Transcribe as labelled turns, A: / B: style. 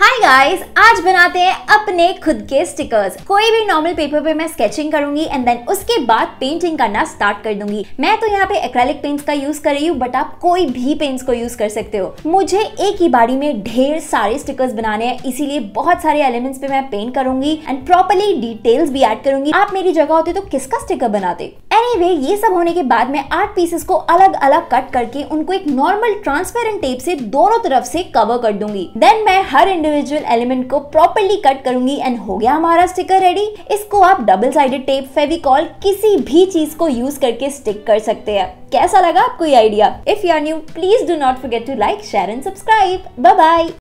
A: hi guys आज बनाते हैं अपने खुद के स्टिकर्स कोई भी नॉर्मल पेपर पे मैं स्केचिंग करूंगी एंड देन उसके बाद पेंटिंग करना स्टार्ट कर दूंगी मैं तो यहाँ पे एक्रेलिक पेंट्स का यूज कर रही हूँ बट आप कोई भी पेंट्स को यूज कर सकते हो मुझे एक ही बारी में ढेर सारे स्टिकर्स बनाने हैं इसीलिए बहुत सारे एलिमेंट्स पे मैं पेंट करूंगी एंड प्रॉपरली डिटेल्स भी एड करूंगी आप मेरी जगह होते तो किसका स्टिकर बनाते एनी anyway, ये सब होने के बाद मैं आठ पीसेस को अलग अलग कट करके उनको एक नॉर्मल ट्रांसपेरेंट टेप से दोनों तरफ से कवर कर दूंगी देन मैं हर इंडिविजुअल एलिमेंट को प्रॉपरली कट करूंगी एंड हो गया हमारा स्टिकर रेडी इसको आप डबल साइडेड टेप फेविकॉल किसी भी चीज को यूज करके स्टिक कर सकते हैं कैसा लगा आपको ये idea if you are new please do not forget to like share and subscribe bye bye